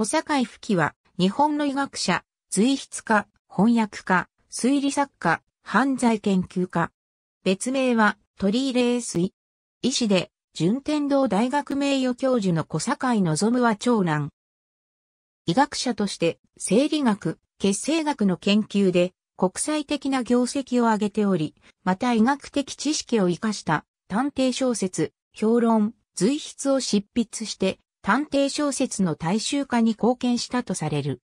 小堺吹は、日本の医学者、随筆家、翻訳家、推理作家、犯罪研究家。別名は、鳥入霊水。医師で、順天堂大学名誉教授の小堺望は長男。医学者として、生理学、血清学の研究で、国際的な業績を上げており、また医学的知識を活かした、探偵小説、評論、随筆を執筆して、探偵小説の大衆化に貢献したとされる。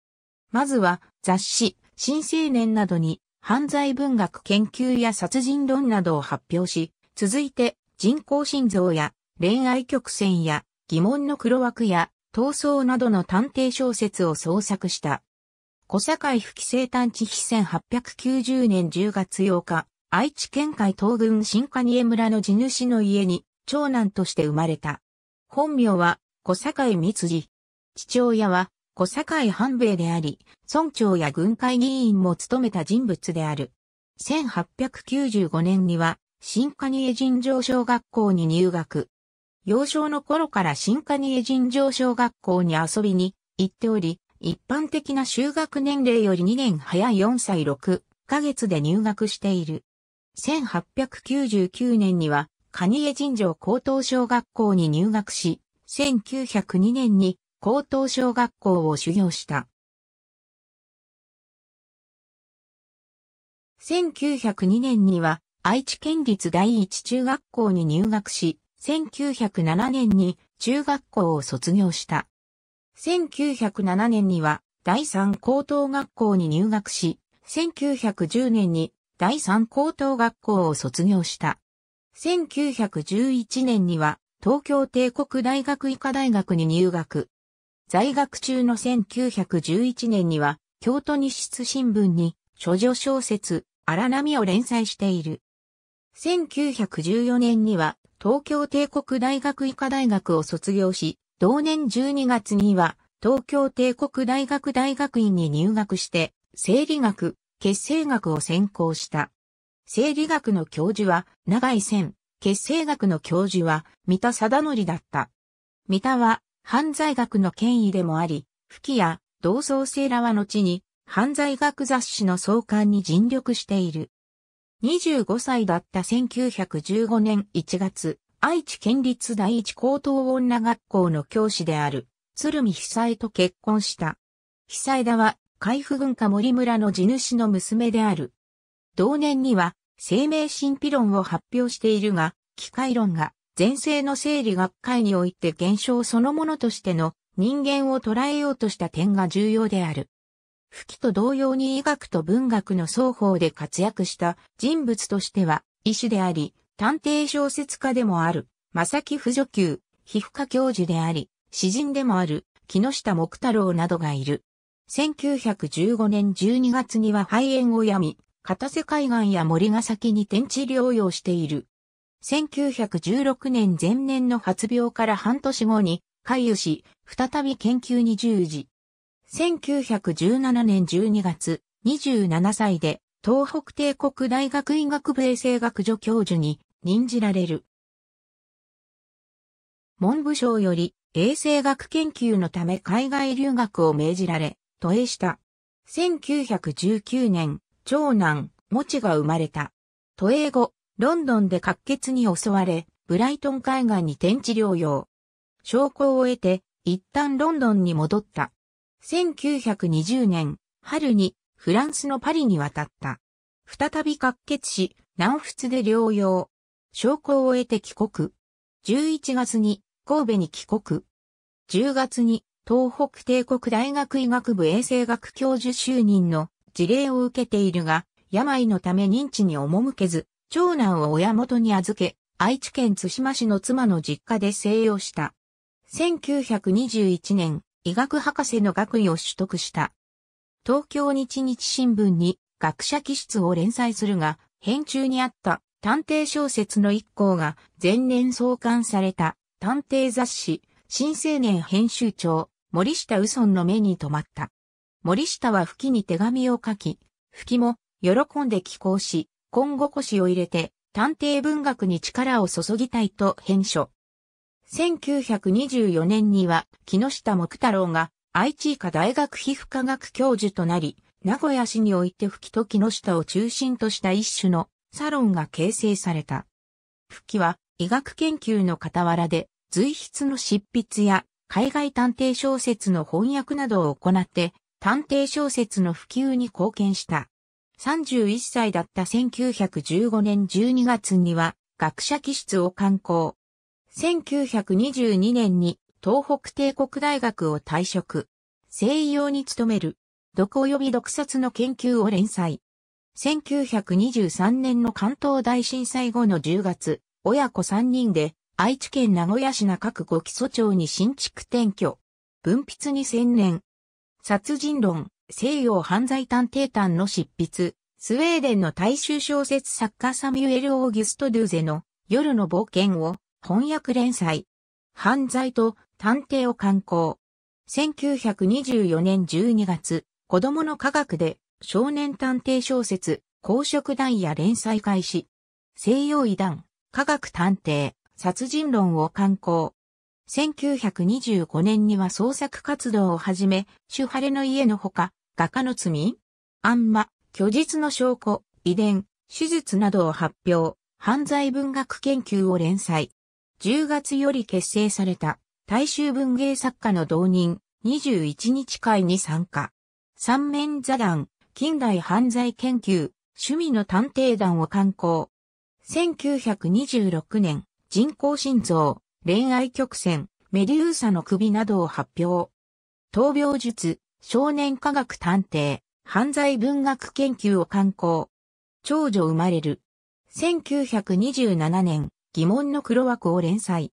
まずは雑誌、新青年などに犯罪文学研究や殺人論などを発表し、続いて人工心臓や恋愛曲線や疑問の黒枠や闘争などの探偵小説を創作した。小堺不規制探知碑1890年10月8日、愛知県海東郡新蟹江村の地主の家に長男として生まれた。本名は小坂井三次。父親は小坂井半兵衛であり、村長や軍会議員も務めた人物である。1895年には、新蟹江尋常小学校に入学。幼少の頃から新蟹江尋常小学校に遊びに行っており、一般的な就学年齢より2年早い4歳6ヶ月で入学している。1899年には、蟹江尋常高等小学校に入学し、1902年に高等小学校を修行した。1902年には愛知県立第一中学校に入学し、1907年に中学校を卒業した。1907年には第三高等学校に入学し、1910年に第三高等学校を卒業した。1911年には東京帝国大学医科大学に入学。在学中の1911年には、京都日出新聞に、諸女小説、荒波を連載している。1914年には、東京帝国大学医科大学を卒業し、同年12月には、東京帝国大学大学院に入学して、生理学、血清学を専攻した。生理学の教授は、長井千、結成学の教授は、三田貞則だった。三田は、犯罪学の権威でもあり、吹きや同窓生らは後に、犯罪学雑誌の創刊に尽力している。25歳だった1915年1月、愛知県立第一高等女学校の教師である、鶴見久江と結婚した。久江田は、海部軍家森村の地主の娘である。同年には、生命神秘論を発表しているが、機械論が前世の生理学会において現象そのものとしての人間を捉えようとした点が重要である。不器と同様に医学と文学の双方で活躍した人物としては医師であり、探偵小説家でもある、正木不助級、皮膚科教授であり、詩人でもある、木下木太郎などがいる。1915年12月には肺炎を病み、片瀬海岸や森ヶ崎に天地療養している。1916年前年の発病から半年後に、回遊し、再び研究に従事。1917年12月、27歳で、東北帝国大学医学部衛生学助教授に任じられる。文部省より衛生学研究のため海外留学を命じられ、都営した。1919年、長男、モチが生まれた。都営後、ロンドンで滑血に襲われ、ブライトン海岸に天地療養。証拠を得て、一旦ロンドンに戻った。1920年、春に、フランスのパリに渡った。再び滑血し、南仏で療養。証拠を得て帰国。11月に、神戸に帰国。10月に、東北帝国大学医学部衛生学教授就任の事例を受けているが、病のため認知に赴けず、長男を親元に預け、愛知県津島市の妻の実家で静養した。1921年、医学博士の学位を取得した。東京日日新聞に学者気質を連載するが、編中にあった探偵小説の一行が前年創刊された探偵雑誌、新青年編集長、森下右村の目に留まった。森下は吹きに手紙を書き、吹きも喜んで寄稿し、今後腰を入れて探偵文学に力を注ぎたいと編書。1924年には木下木太郎が愛知医科大学皮膚科学教授となり、名古屋市において吹きと木下を中心とした一種のサロンが形成された。吹きは医学研究の傍らで随筆の執筆や海外探偵小説の翻訳などを行って探偵小説の普及に貢献した。31歳だった1915年12月には学者気質を刊行。1922年に東北帝国大学を退職。西洋に勤める。毒及び毒殺の研究を連載。1923年の関東大震災後の10月、親子3人で愛知県名古屋市中区五基礎町に新築転居。文筆に専念。殺人論、西洋犯罪探偵団の執筆、スウェーデンの大衆小説作家サミュエル・オーギュスト・ドゥーゼの夜の冒険を翻訳連載。犯罪と探偵を刊行。1924年12月、子供の科学で少年探偵小説、公職団や連載開始。西洋医団、科学探偵、殺人論を刊行。1925年には創作活動を始め、主晴れの家のほか、画家の罪、あんま、虚実の証拠、遺伝、手術などを発表、犯罪文学研究を連載。10月より結成された、大衆文芸作家の同人、21日会に参加。三面座談、近代犯罪研究、趣味の探偵団を刊行。1926年、人工心臓、恋愛曲線、メデューサの首などを発表。闘病術、少年科学探偵、犯罪文学研究を刊行。長女生まれる。1927年、疑問の黒枠を連載。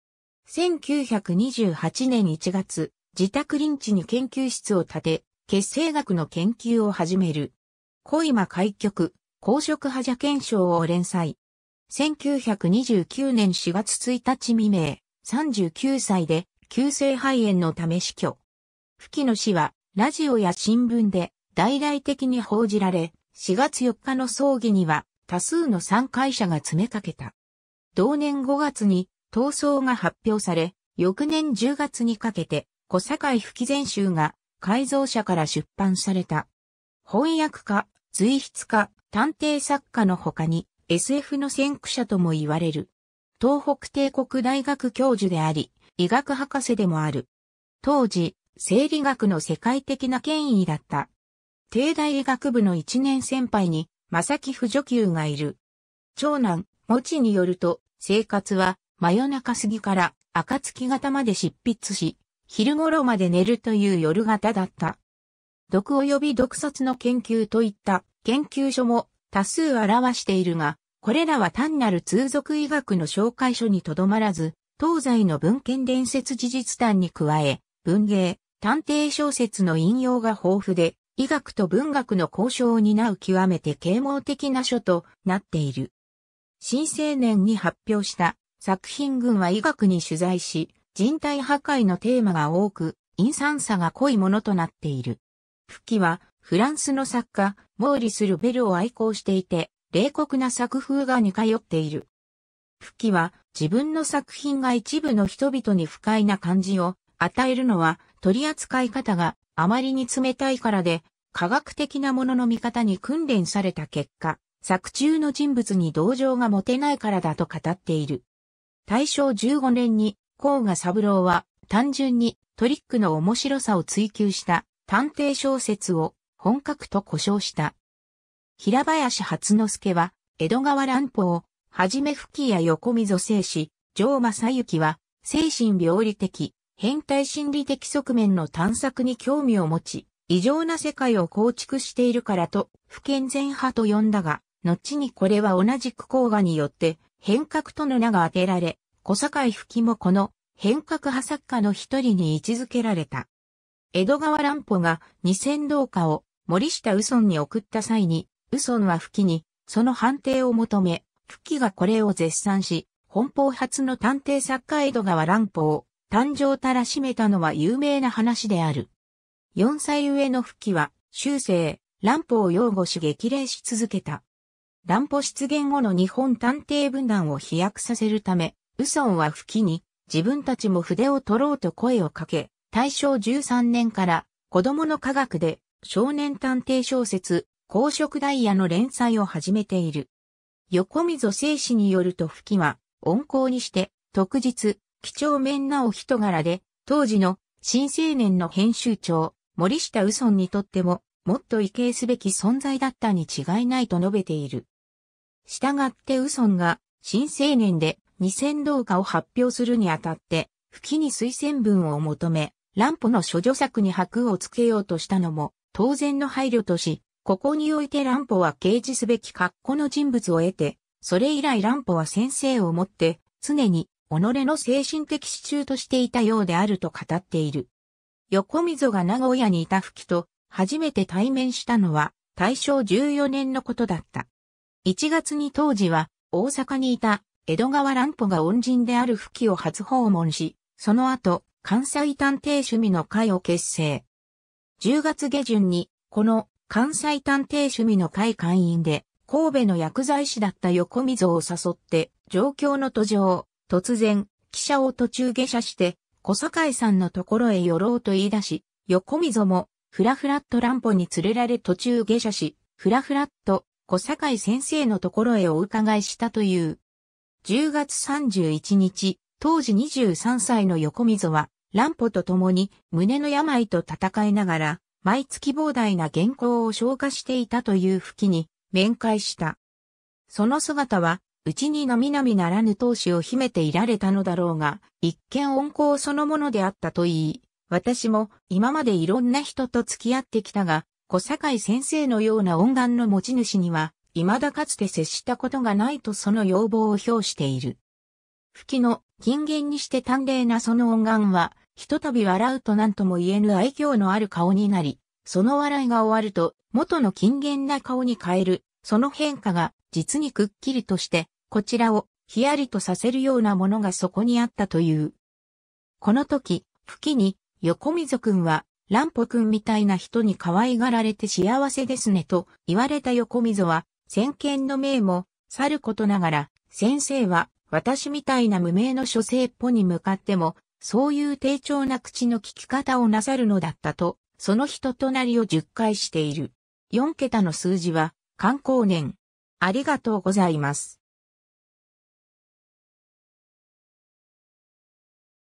1928年1月、自宅臨地に研究室を建て、血清学の研究を始める。小今開局、公職派邪検証を連載。1929年4月1日未明、39歳で急性肺炎のため死去。吹野氏はラジオや新聞で大々的に報じられ、4月4日の葬儀には多数の参会者が詰めかけた。同年5月に闘争が発表され、翌年10月にかけて小堺吹前集が改造者から出版された。翻訳家、随筆家、探偵作家の他に SF の先駆者とも言われる東北帝国大学教授であり、医学博士でもある。当時、生理学の世界的な権威だった。帝大医学部の一年先輩に、正木不助級がいる。長男、持ちによると、生活は、真夜中過ぎから、暁型まで執筆し、昼頃まで寝るという夜型だった。毒及び毒殺の研究といった研究所も多数表しているが、これらは単なる通俗医学の紹介書にとどまらず、東西の文献伝説事実談に加え、文芸、探偵小説の引用が豊富で、医学と文学の交渉を担う極めて啓蒙的な書となっている。新青年に発表した作品群は医学に取材し、人体破壊のテーマが多く、陰酸さが濃いものとなっている。復帰は、フランスの作家、モーリス・ルベルを愛好していて、冷酷な作風が似通っている。復帰は自分の作品が一部の人々に不快な感じを与えるのは取り扱い方があまりに冷たいからで、科学的なものの見方に訓練された結果、作中の人物に同情が持てないからだと語っている。大正15年に、甲賀三郎は単純にトリックの面白さを追求した探偵小説を本格と呼称した。平林初之助は、江戸川乱歩を、はじめ吹きや横溝正史、城正幸は、精神病理的、変態心理的側面の探索に興味を持ち、異常な世界を構築しているからと、不健全派と呼んだが、後にこれは同じく甲賀によって、変革との名が当てられ、小堺吹きもこの、変革派作家の一人に位置づけられた。江戸川乱歩が二千道家を森下右村に送った際に、ウソンは吹きに、その判定を求め、吹きがこれを絶賛し、本邦初の探偵作家江戸川乱歩を誕生たらしめたのは有名な話である。4歳上の吹きは、終生、乱歩を擁護し激励し続けた。乱歩出現後の日本探偵分断を飛躍させるため、ウソンは吹きに、自分たちも筆を取ろうと声をかけ、大正13年から、子供の科学で、少年探偵小説、公職ダイヤの連載を始めている。横溝正史によると吹きは、温厚にして、特日、貴重面なお人柄で、当時の新青年の編集長、森下右村にとっても、もっと異形すべき存在だったに違いないと述べている。従って右村が、新青年で二千動画を発表するにあたって、吹きに推薦文を求め、乱歩の諸女作に箔をつけようとしたのも、当然の配慮とし、ここにおいて乱歩は掲示すべき格好の人物を得て、それ以来乱歩は先生をもって、常に、己の精神的支柱としていたようであると語っている。横溝が名古屋にいた吹きと、初めて対面したのは、大正14年のことだった。1月に当時は、大阪にいた、江戸川乱歩が恩人である吹きを初訪問し、その後、関西探偵趣味の会を結成。10月下旬に、この関西探偵趣味の会会員で、神戸の薬剤師だった横溝を誘って、状況の途上、突然、汽車を途中下車して、小堺さんのところへ寄ろうと言い出し、横溝も、ふらふらっと乱歩に連れられ途中下車し、ふらふらっと小堺先生のところへお伺いしたという。10月31日、当時23歳の横溝は、乱歩と共に胸の病と戦いながら、毎月膨大な原稿を消化していたという吹きに面会した。その姿は、うちに並々ならぬ闘志を秘めていられたのだろうが、一見温厚そのものであったと言い、私も今までいろんな人と付き合ってきたが、小堺先生のような音願の持ち主には、未だかつて接したことがないとその要望を表している。吹きの金言にして端麗なその音願は、ひとたび笑うと何とも言えぬ愛嬌のある顔になり、その笑いが終わると、元の金言な顔に変える、その変化が、実にくっきりとして、こちらを、ひやりとさせるようなものがそこにあったという。この時、吹きに、横溝くんは、乱歩くんみたいな人に可愛がられて幸せですねと言われた横溝は、先見の明も、去ることながら、先生は、私みたいな無名の書生っぽに向かっても、そういう低調な口の利き方をなさるのだったと、その人となりを10回している。4桁の数字は、観光年。ありがとうございます。